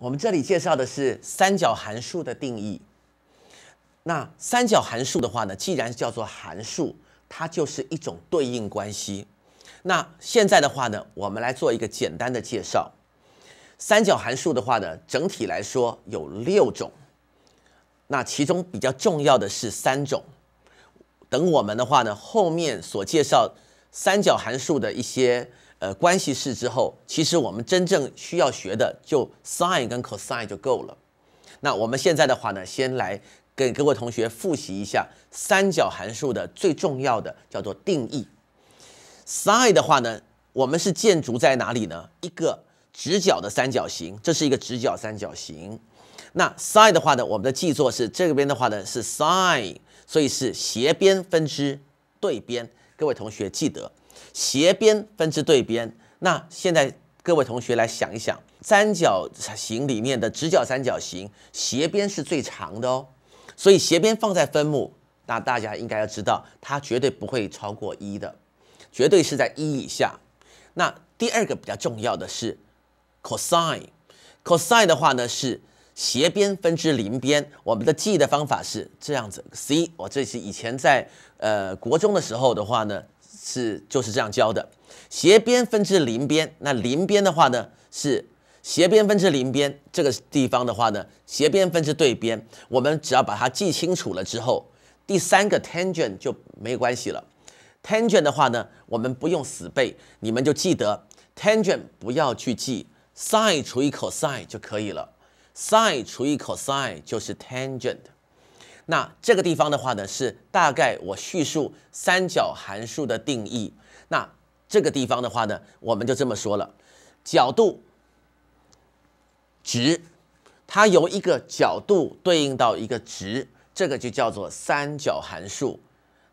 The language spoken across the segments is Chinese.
我们这里介绍的是三角函数的定义。那三角函数的话呢，既然叫做函数，它就是一种对应关系。那现在的话呢，我们来做一个简单的介绍。三角函数的话呢，整体来说有六种。那其中比较重要的是三种。等我们的话呢，后面所介绍三角函数的一些。呃，关系式之后，其实我们真正需要学的就 sine 跟 cosine 就够了。那我们现在的话呢，先来给各位同学复习一下三角函数的最重要的叫做定义。sine 的话呢，我们是建筑在哪里呢？一个直角的三角形，这是一个直角三角形。那 sine 的话呢，我们的记作是这边的话呢是 sine，所以是斜边分支对边，各位同学记得。斜边分之对边，那现在各位同学来想一想，三角形里面的直角三角形斜边是最长的哦，所以斜边放在分母，那大家应该要知道它绝对不会超过一的，绝对是在一以下。那第二个比较重要的是 cosine，cosine 的话呢是斜边分之邻边，我们的记忆的方法是这样子，c，我这是以前在呃国中的时候的话呢。是就是这样教的，斜边分之邻边。那邻边的话呢，是斜边分之邻边。这个地方的话呢，斜边分之对边。我们只要把它记清楚了之后，第三个 tangent 就没关系了。tangent 的话呢，我们不用死背，你们就记得 tangent 不要去记，sin 除以 cosine 就可以了。sin 除以 cosine 就是 tangent。那这个地方的话呢，是大概我叙述三角函数的定义。那这个地方的话呢，我们就这么说了，角度值，它由一个角度对应到一个值，这个就叫做三角函数。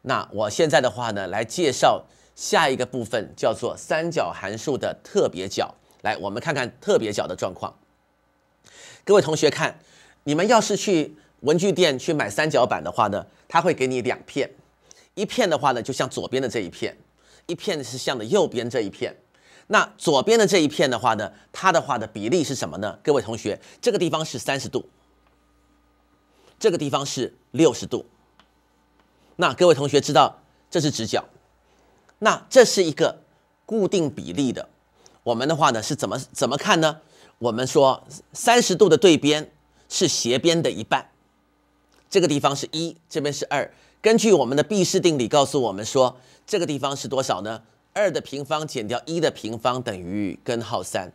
那我现在的话呢，来介绍下一个部分，叫做三角函数的特别角。来，我们看看特别角的状况。各位同学看，你们要是去。文具店去买三角板的话呢，他会给你两片，一片的话呢，就像左边的这一片，一片是像的右边这一片。那左边的这一片的话呢，它的话的比例是什么呢？各位同学，这个地方是三十度，这个地方是六十度。那各位同学知道这是直角，那这是一个固定比例的。我们的话呢是怎么怎么看呢？我们说三十度的对边是斜边的一半。这个地方是一，这边是二。根据我们的毕氏定理告诉我们说，这个地方是多少呢？二的平方减掉一的平方等于根号三，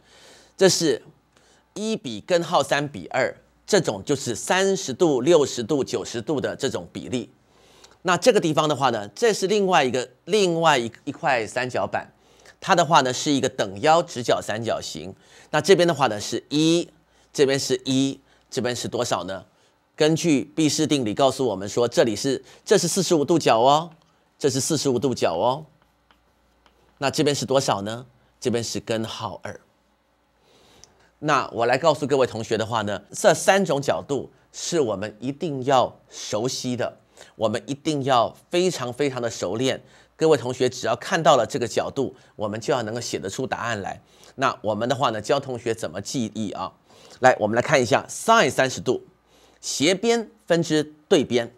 这是一比根号三比二，这种就是三十度、六十度、九十度的这种比例。那这个地方的话呢，这是另外一个另外一一块三角板，它的话呢是一个等腰直角三角形。那这边的话呢是一，这边是一，这边是多少呢？根据毕氏定理告诉我们说，这里是这是四十五度角哦，这是四十五度角哦。那这边是多少呢？这边是根号二。那我来告诉各位同学的话呢，这三种角度是我们一定要熟悉的，我们一定要非常非常的熟练。各位同学只要看到了这个角度，我们就要能够写得出答案来。那我们的话呢，教同学怎么记忆啊？来，我们来看一下 sin 三十度。斜边分之对边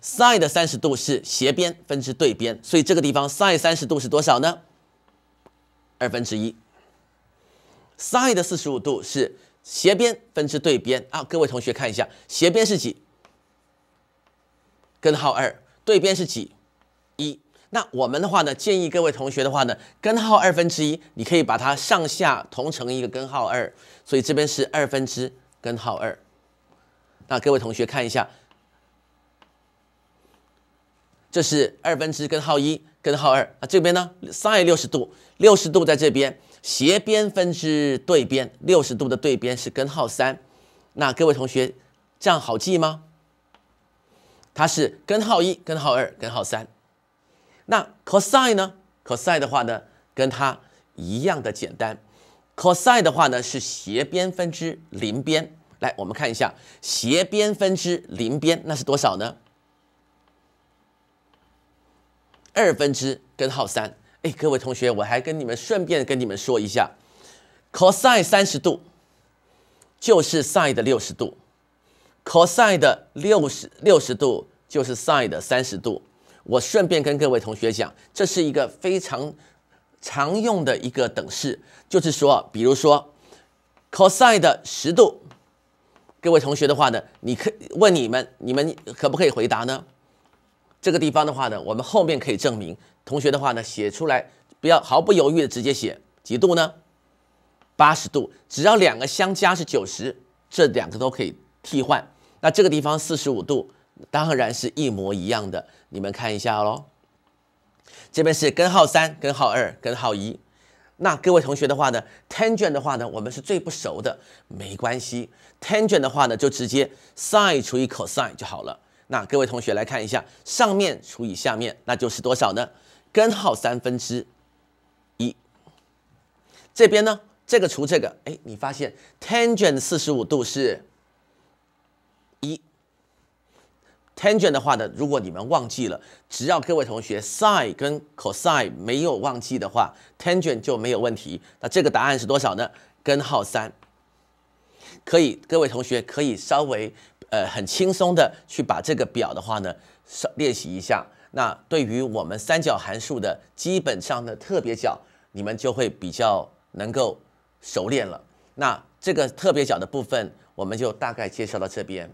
，sin 的三十度是斜边分之对边，所以这个地方 sin 三十度是多少呢？二分之一。sin 四十五度是斜边分之对边啊，各位同学看一下，斜边是几？根号二，对边是几？一。那我们的话呢，建议各位同学的话呢，根号二分之一，你可以把它上下同乘一个根号二，所以这边是二分之根号二。那各位同学看一下，这是二分之根号一、根号二。啊，这边呢，sin 六十度，六十度在这边，斜边分之对边，六十度的对边是根号三。那各位同学这样好记吗？它是根号一、根号二、根号三。那 cosine 呢？cosine 的话呢，跟它一样的简单。cosine 的话呢，是斜边分之邻边。来，我们看一下斜边分之邻边，那是多少呢？二分之根号三。哎，各位同学，我还跟你们顺便跟你们说一下，cosine 三十度就是 sin 的六十度，cosine 的六十六十度就是 sin 的三十度。我顺便跟各位同学讲，这是一个非常常用的一个等式，就是说，比如说 cosine 十度。各位同学的话呢，你可问你们，你们可不可以回答呢？这个地方的话呢，我们后面可以证明。同学的话呢，写出来不要毫不犹豫的直接写几度呢？八十度，只要两个相加是九十，这两个都可以替换。那这个地方四十五度，当然是一模一样的。你们看一下喽，这边是根号三、根号二、根号一。那各位同学的话呢，tan g e n t 的话呢，我们是最不熟的，没关系，tan g e n t 的话呢，就直接 sin 除以 cosine 就好了。那各位同学来看一下，上面除以下面，那就是多少呢？根号三分之一。这边呢，这个除这个，哎，你发现 tan g e n 四十五度是一。tangent 的话呢，如果你们忘记了，只要各位同学 sin 跟 c o s 没有忘记的话，tangent 就没有问题。那这个答案是多少呢？根号三。可以，各位同学可以稍微呃很轻松的去把这个表的话呢，练习一下。那对于我们三角函数的基本上的特别角，你们就会比较能够熟练了。那这个特别角的部分，我们就大概介绍到这边。